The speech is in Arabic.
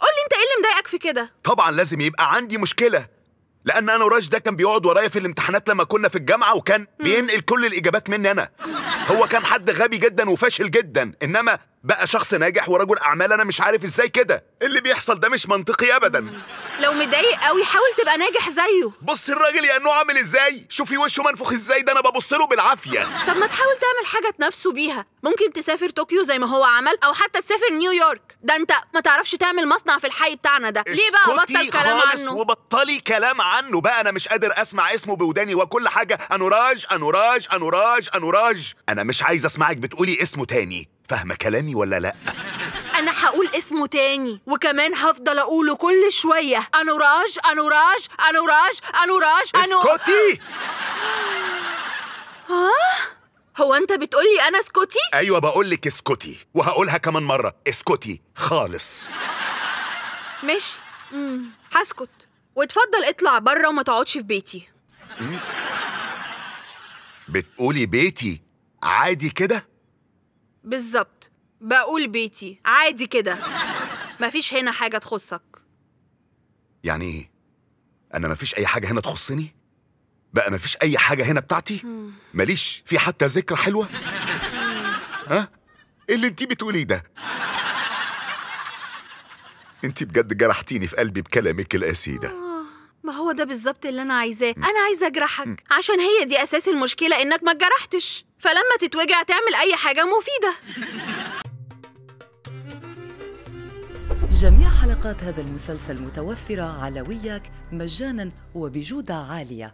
قول لي انت ايه اللي مضايقك في كده طبعا لازم يبقى عندي مشكله لان انا وراش ده كان بيقعد ورايا في الامتحانات لما كنا في الجامعه وكان بينقل كل الاجابات مني انا هو كان حد غبي جدا وفاشل جدا انما بقى شخص ناجح ورجل اعمال انا مش عارف ازاي كده اللي بيحصل ده مش منطقي ابدا لو متضايق قوي حاول تبقى ناجح زيه بص الراجل يا انه عامل ازاي شوفي وشه منفوخ ازاي ده انا ببص له بالعافيه طب ما تحاول تعمل حاجه تنافسه بيها ممكن تسافر طوكيو زي ما هو عمل او حتى تسافر نيويورك ده انت ما تعرفش تعمل مصنع في الحي بتاعنا ده ليه بقى بطل كلام عنه وبطلي كلام عنه بقى انا مش قادر اسمع اسمه بوداني وكل حاجه انوراج انوراج انوراج انوراج انا مش عايز اسمعك بتقولي اسمه تاني فاهمه كلامي ولا لا أنا هقول اسمه تاني وكمان هفضل أقوله كل شوية أنوراج أنوراج أنوراج أنوراج أنو... اسكتي آه؟ هو أنت بتقولي أنا اسكتي؟ أيوة بقولك اسكتي وهقولها كمان مرة اسكتي خالص ماشي هسكت واتفضل اطلع بره وما تقعدش في بيتي بتقولي بيتي عادي كده؟ بالظبط بقول بيتي عادي كده مفيش هنا حاجة تخصك يعني ايه؟ أنا مفيش أي حاجة هنا تخصني؟ بقى مفيش أي حاجة هنا بتاعتي؟ ماليش في حتى ذكرى حلوة؟ ها؟ إيه اللي أنتي بتقوليه ده؟ أنتي بجد جرحتيني في قلبي بكلامك القاسي ده آه، ما هو ده بالظبط اللي انا عايزاه انا عايزه اجرحك عشان هي دي اساس المشكله انك ما اتجرحتش فلما تتوجع تعمل اي حاجه مفيده جميع حلقات هذا المسلسل متوفرة على وياك مجانا وبجودة عالية